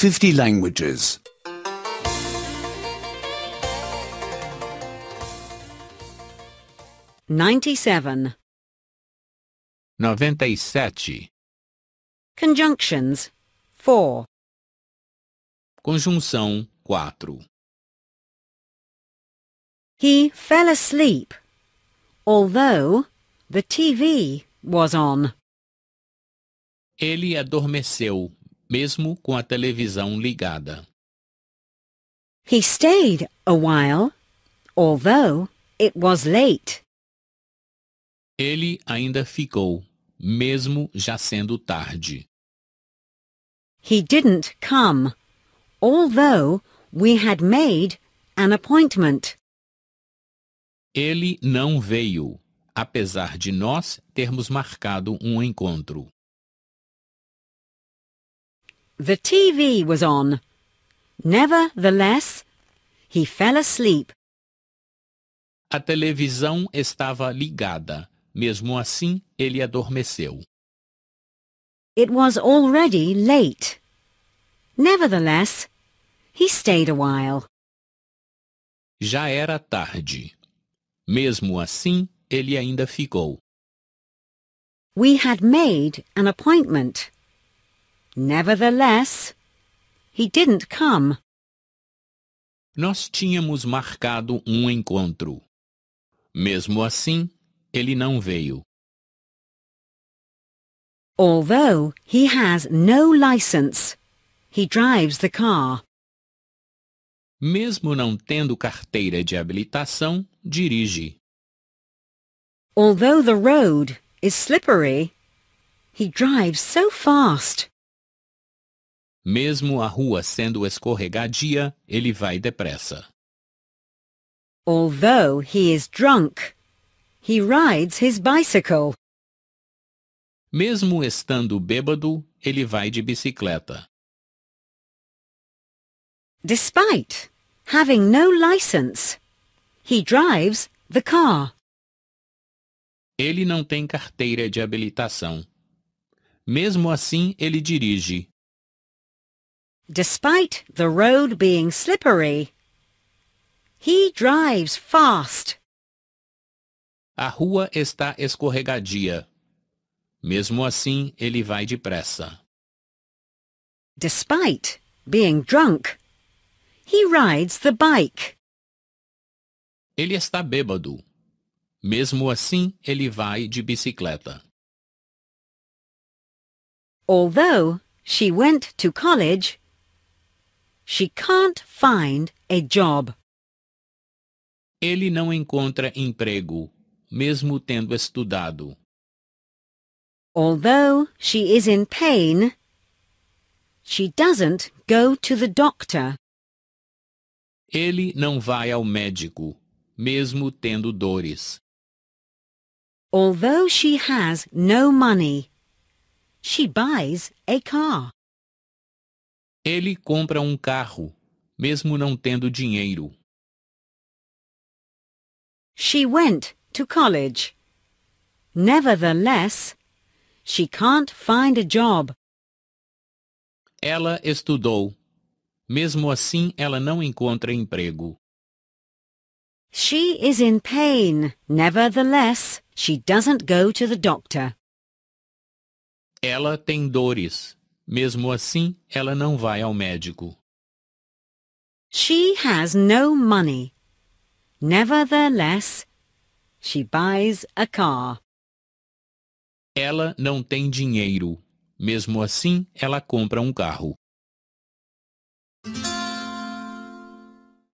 50 languages. 97. 97. Conjunctions 4. Conjunção 4. He fell asleep, although the TV was on. Ele adormeceu, mesmo com a televisão ligada. He stayed a while, although it was late. Ele ainda ficou, mesmo já sendo tarde. He didn't come, although we had made an appointment. Ele não veio, apesar de nós termos marcado um encontro. The TV was on. Nevertheless, he fell asleep. A televisão estava ligada. Mesmo assim, ele adormeceu. It was already late. Nevertheless, he stayed a while. Já era tarde. Mesmo assim, ele ainda ficou. We had made an appointment. Nevertheless, he didn't come. Nós tínhamos marcado um encontro. Mesmo assim, ele não veio. Although he has no license, he drives the car. Mesmo não tendo carteira de habilitação, dirige. Although the road is slippery, he drives so fast. Mesmo a rua sendo escorregadia, ele vai depressa. Although he is drunk, he rides his bicycle. Mesmo estando bêbado, ele vai de bicicleta. Despite having no license, he drives the car. Ele não tem carteira de habilitação. Mesmo assim, ele dirige. Despite the road being slippery, he drives fast. A rua está escorregadia. Mesmo assim, ele vai depressa. Despite being drunk, he rides the bike. Ele está bêbado. Mesmo assim, ele vai de bicicleta. Although she went to college, she can't find a job. Ele não encontra emprego, mesmo tendo estudado. Although she is in pain, she doesn't go to the doctor. Ele não vai ao médico, mesmo tendo dores. Although she has no money, she buys a car. Ele compra um carro, mesmo não tendo dinheiro. She went to college. Nevertheless, she can't find a job. Ela estudou. Mesmo assim, ela não encontra emprego. She is in pain. Nevertheless, she doesn't go to the doctor. Ela tem dores, mesmo assim, ela não vai ao médico. She has no money. Nevertheless, she buys a car. Ela não tem dinheiro. Mesmo assim, ela compra um carro.